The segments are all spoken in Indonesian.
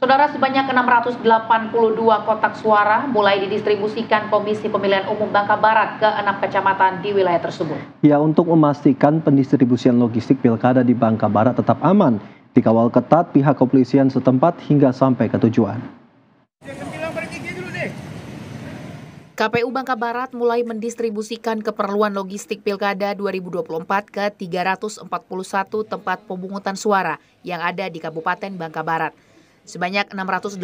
Saudara sebanyak 682 kotak suara mulai didistribusikan Komisi Pemilihan Umum Bangka Barat ke enam kecamatan di wilayah tersebut. Ya, untuk memastikan pendistribusian logistik pilkada di Bangka Barat tetap aman, dikawal ketat pihak kepolisian setempat hingga sampai ke tujuan. KPU Bangka Barat mulai mendistribusikan keperluan logistik Pilkada 2024 ke 341 tempat pemungutan suara yang ada di Kabupaten Bangka Barat. Sebanyak 682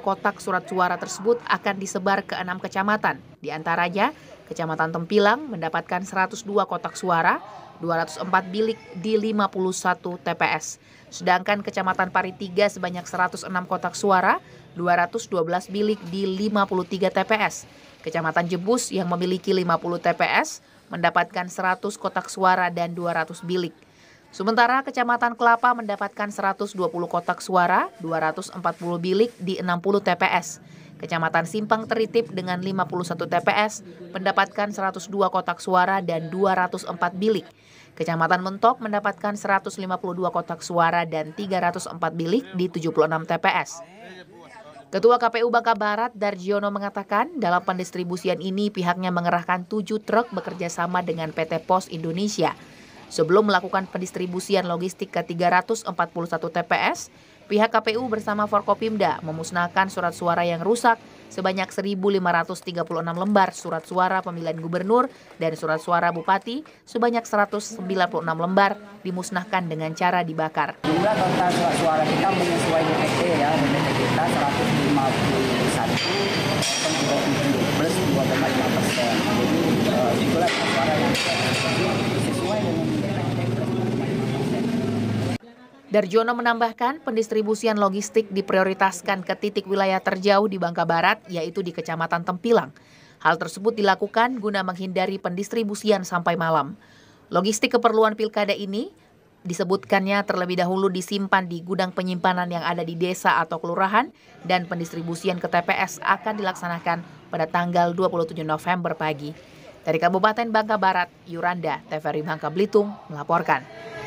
kotak surat suara tersebut akan disebar ke enam kecamatan. Di antaranya, Kecamatan Tempilang mendapatkan 102 kotak suara, 204 bilik di 51 TPS. Sedangkan Kecamatan Pari 3 sebanyak 106 kotak suara, 212 bilik di 53 TPS. Kecamatan Jebus yang memiliki 50 TPS mendapatkan 100 kotak suara dan 200 bilik. Sementara Kecamatan Kelapa mendapatkan 120 kotak suara, 240 bilik di 60 TPS. Kecamatan Simpang Teritip dengan 51 TPS mendapatkan 102 kotak suara dan 204 bilik. Kecamatan Mentok mendapatkan 152 kotak suara dan 304 bilik di 76 TPS. Ketua KPU Bangka Barat Darjono mengatakan dalam pendistribusian ini pihaknya mengerahkan tujuh truk bekerja sama dengan PT Pos Indonesia Sebelum melakukan pendistribusian logistik ke 341 TPS, pihak KPU bersama Forkopimda memusnahkan surat suara yang rusak sebanyak 1.536 lembar surat suara pemilihan gubernur dan surat suara bupati sebanyak 196 lembar dimusnahkan dengan cara dibakar. Jumlah total surat suara kita menyesuaikan ya, dengan kita 150 Darjono menambahkan pendistribusian logistik diprioritaskan ke titik wilayah terjauh di Bangka Barat, yaitu di Kecamatan Tempilang. Hal tersebut dilakukan guna menghindari pendistribusian sampai malam. Logistik keperluan pilkada ini disebutkannya terlebih dahulu disimpan di gudang penyimpanan yang ada di desa atau kelurahan dan pendistribusian ke TPS akan dilaksanakan pada tanggal 27 November pagi. Dari Kabupaten Bangka Barat, Yuranda, TVRI Bangka Belitung melaporkan.